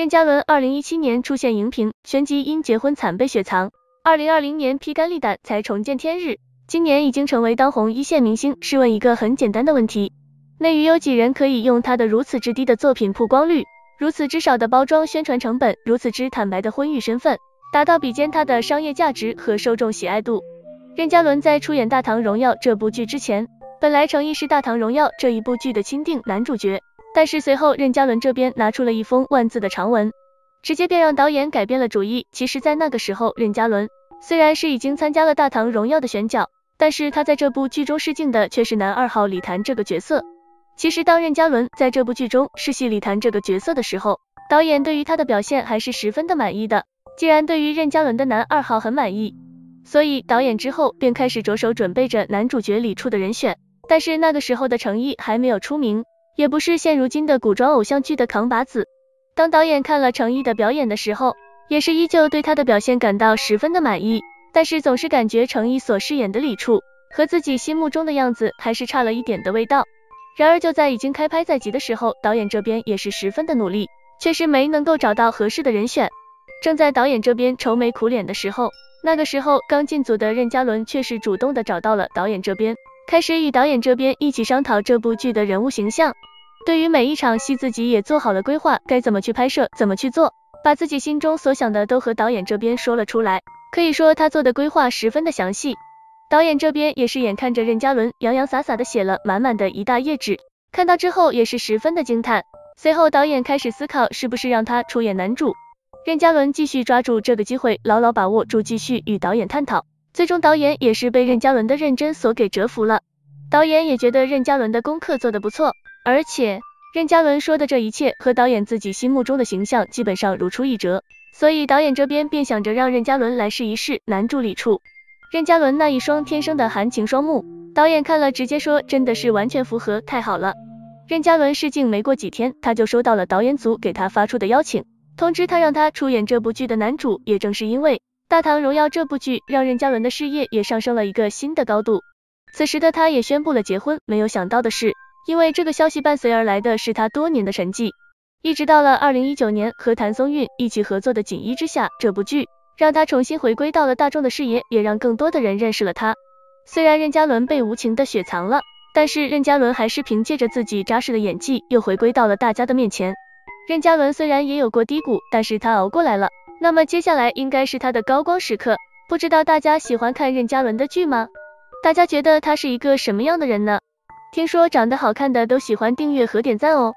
任嘉伦二零一七年出现荧屏，旋即因结婚惨被雪藏。二零二零年披肝沥胆才重见天日，今年已经成为当红一线明星。试问一个很简单的问题，内娱有几人可以用他的如此之低的作品曝光率，如此之少的包装宣传成本，如此之坦白的婚育身份，达到比肩他的商业价值和受众喜爱度？任嘉伦在出演《大唐荣耀》这部剧之前，本来诚意是《大唐荣耀》这一部剧的钦定男主角。但是随后，任嘉伦这边拿出了一封万字的长文，直接便让导演改变了主意。其实，在那个时候，任嘉伦虽然是已经参加了《大唐荣耀》的选角，但是他在这部剧中试镜的却是男二号李倓这个角色。其实，当任嘉伦在这部剧中试戏李倓这个角色的时候，导演对于他的表现还是十分的满意的。既然对于任嘉伦的男二号很满意，所以导演之后便开始着手准备着男主角李处的人选。但是那个时候的成毅还没有出名。也不是现如今的古装偶像剧的扛把子。当导演看了程毅的表演的时候，也是依旧对他的表现感到十分的满意。但是总是感觉程毅所饰演的李处和自己心目中的样子还是差了一点的味道。然而就在已经开拍在即的时候，导演这边也是十分的努力，却是没能够找到合适的人选。正在导演这边愁眉苦脸的时候，那个时候刚进组的任嘉伦却是主动的找到了导演这边。开始与导演这边一起商讨这部剧的人物形象，对于每一场戏自己也做好了规划，该怎么去拍摄，怎么去做，把自己心中所想的都和导演这边说了出来，可以说他做的规划十分的详细。导演这边也是眼看着任嘉伦洋洋洒洒的写了满满的一大页纸，看到之后也是十分的惊叹。随后导演开始思考是不是让他出演男主，任嘉伦继续抓住这个机会，牢牢把握住，继续与导演探讨。最终导演也是被任嘉伦的认真所给折服了，导演也觉得任嘉伦的功课做的不错，而且任嘉伦说的这一切和导演自己心目中的形象基本上如出一辙，所以导演这边便想着让任嘉伦来试一试男助理处。任嘉伦那一双天生的含情双目，导演看了直接说真的是完全符合，太好了。任嘉伦试镜没过几天，他就收到了导演组给他发出的邀请，通知他让他出演这部剧的男主，也正是因为。《大唐荣耀》这部剧让任嘉伦的事业也上升了一个新的高度，此时的他也宣布了结婚。没有想到的是，因为这个消息伴随而来的是他多年的沉寂，一直到了二零一九年和谭松韵一起合作的《锦衣之下》这部剧，让他重新回归到了大众的视野，也让更多的人认识了他。虽然任嘉伦被无情的雪藏了，但是任嘉伦还是凭借着自己扎实的演技又回归到了大家的面前。任嘉伦虽然也有过低谷，但是他熬过来了。那么接下来应该是他的高光时刻，不知道大家喜欢看任嘉伦的剧吗？大家觉得他是一个什么样的人呢？听说长得好看的都喜欢订阅和点赞哦。